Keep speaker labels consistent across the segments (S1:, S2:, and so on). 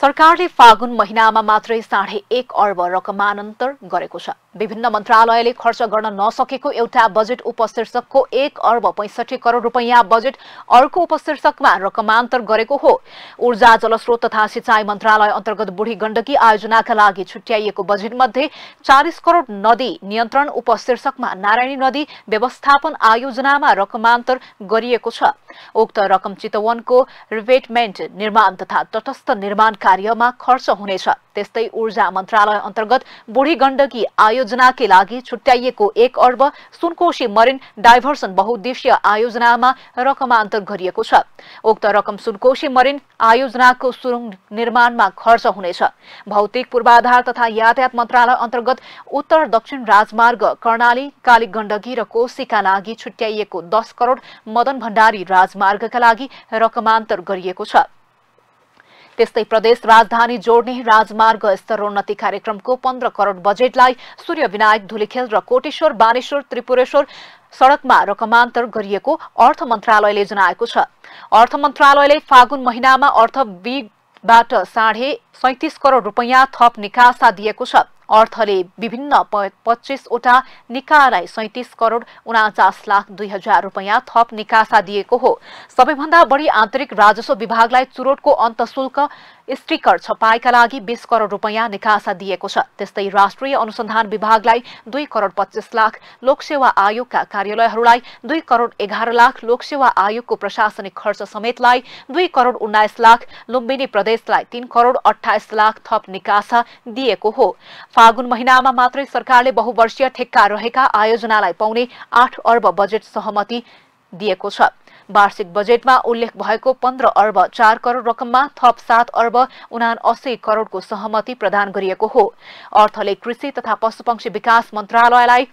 S1: सरकारले फागुन महिनामा मात्रै साढे एक अर्ब रकमान्तर गरेको छ विभिन्न मन्त्रालयले खर्च गर्न नसकेको एउटा बजेट उपशीर्षकको एक अर्ब पैसठी करोड रूपियाँ बजेट अर्को उपशीर्षकमा रकमान्तर गरेको हो ऊर्जा जलस्रोत तथा सिंचाई मन्त्रालय अन्तर्गत बुढी गण्डकी आयोजनाका लागि छुट्याइएको बजेटमध्ये चालिस करोड नदी नियन्त्रण उपशीर्षकमा नारायणी नदी व्यवस्थापन आयोजनामा रकमान्तर गरिएको छ उक्त रकम चितवनको रिभेटमेन्ट निर्माण तथा तटस्थ निर्माणका कार्यमा खर्च हुनेछ त्यस्तै ऊर्जा मन्त्रालय अन्तर्गत बुढी गण्डकी आयोजनाकै लागि छुट्याइएको एक अर्ब सुनकोशी मरिन डाइभर्सन बहुद्देश्य आयोजनामा रकमान्तर गरिएको छ उक्त रकम सुनकोशी मरिन आयोजनाको सुरुङ निर्माणमा खर्च हुनेछ भौतिक पूर्वाधार तथा यातायात मन्त्रालय अन्तर्गत उत्तर दक्षिण राजमार्ग कर्णाली काली गण्डकी र कोशीका लागि छुट्याइएको दस करोड मदन भण्डारी राजमार्गका लागि रकमान्तर गरिएको छ त्यस्तै प्रदेश राजधानी जोड्ने राजमार्ग स्तरोन्नति कार्यक्रमको पन्ध्र करोड बजेटलाई सूर्य विनायक धुलिखेल र कोटेश्वर बानेश्वर त्रिपुरेश्वर सड़कमा रकमान्तर गरिएको अर्थ मन्त्रालयले जनाएको छ अर्थ मन्त्रालयले फागुन महिनामा अर्थ बीबाट साढे सैतिस करोड रुपियाँ थप निकासा दिएको छ अर्थले विभिन्न पच्चिसवटा निकायलाई सैतिस करोड उनाचास लाख दुई हजार रुपियाँ थप निकासा दिएको हो सबैभन्दा बढी आन्तरिक राजस्व विभागलाई चुरोटको शुल्क स्टिकर छपाईका लागि बीस करोड रुपियाँ निकासा दिएको छ त्यस्तै राष्ट्रिय अनुसन्धान विभागलाई दुई करोड पच्चिस लाख लोकसेवा आयोगका कार्यालयहरूलाई दुई करोड एघार लाख लोकसेवा आयोगको प्रशासनिक खर्च समेतलाई दुई करोड उन्नाइस लाख लुम्बिनी प्रदेशलाई तीन करोड अठाइस लाख थप निकासा दिएको हो फागुन महिनामा मात्रै सरकारले बहुवर्षीय ठेक्का रहेका आयोजनालाई पाउने आठ अर्ब बजेट सहमति दिएको छ वार्षिक बजेटमा उल्लेख भएको पन्ध्र अर्ब चार करोड रकममा थप सात अर्ब उना अस्सी करोडको सहमति प्रदान गरिएको हो अर्थले कृषि तथा पशुपक्षी विकास मन्त्रालयलाई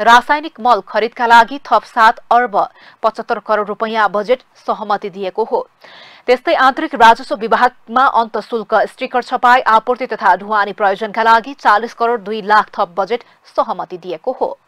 S1: रासायनिक मल खरिदका लागि थप सात अर्ब पचहत्तर करोड रुपियाँ बजेट सहमति दिएको हो त्यस्तै आन्तरिक राजस्व विभागमा अन्त शुल्क स्टिकर छपाई आपूर्ति तथा ढुवानी प्रयोजनका लागि चालिस करोड दुई लाख थप बजेट सहमति दिएको हो